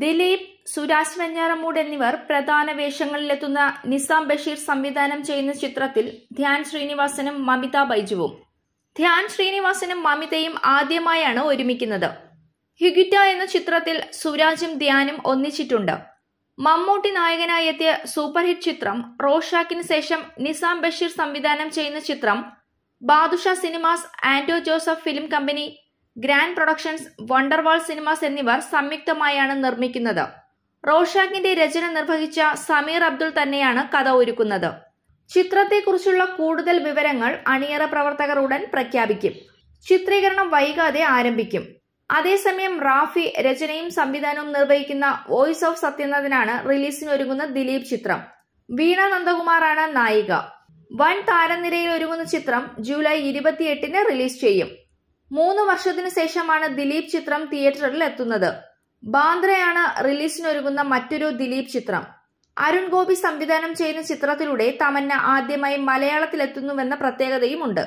ദിലീപ് സുരാജ് വെഞ്ഞാറമൂട് എന്നിവർ പ്രധാന വേഷങ്ങളിലെത്തുന്ന നിസാം ബഷീർ സംവിധാനം ചെയ്യുന്ന ചിത്രത്തിൽ ധ്യാൻ ശ്രീനിവാസനും മമിത ബൈജുവും ധ്യാൻ ശ്രീനിവാസനും മമിതയും ആദ്യമായാണ് ഒരുമിക്കുന്നത് ഹ്യുഗിറ്റ എന്ന ചിത്രത്തിൽ സുരാജും ധ്യാനും ഒന്നിച്ചിട്ടുണ്ട് മമ്മൂട്ടി നായകനായി എത്തിയ സൂപ്പർ ഹിറ്റ് ചിത്രം റോഷാക്കിന് ശേഷം നിസാം ബഷീർ സംവിധാനം ചെയ്യുന്ന ചിത്രം Badusha cinemas Anto Joseph film company grand productions Wonderwall cinemas എന്നിവർ സംയുക്തമായാണ് നിർമ്മിക്കുന്നത് റോഷാക്കിന്റെ രചന നിർവഹിച്ച സമീർ അബ്ദുൾ തന്നെയാണ് കഥ ഒരുക്കുന്നത് ചിത്രത്തെക്കുറിച്ചുള്ള കൂടുതൽ വിവരങ്ങൾ അണിയറ പ്രവർത്തകർ ഉടൻ പ്രഖ്യാപിക്കും ചിത്രീകരണം വൈകാതെ ആരംഭിക്കും അതേസമയം റാഫി രചനയും സംവിധാനവും നിർവഹിക്കുന്ന വോയിസ് ഓഫ് സത്യനാഥനാണ് ഒരുങ്ങുന്ന ദിലീപ് ചിത്രം വീണ നന്ദകുമാറാണ് നായിക വൻ താരനിരയിൽ ഒരുങ്ങുന്ന ചിത്രം ജൂലൈ ഇരുപത്തിയെട്ടിന് റിലീസ് ചെയ്യും മൂന്ന് വർഷത്തിനു ശേഷമാണ് ദിലീപ് ചിത്രം തിയേറ്ററിൽ എത്തുന്നത് ബാന്ദ്രയാണ് റിലീസിനൊരുങ്ങുന്ന മറ്റൊരു ദിലീപ് ചിത്രം അരുൺ ഗോപി സംവിധാനം ചെയ്യുന്ന ചിത്രത്തിലൂടെ തമന്ന ആദ്യമായി മലയാളത്തിലെത്തുന്നുവെന്ന പ്രത്യേകതയുമുണ്ട്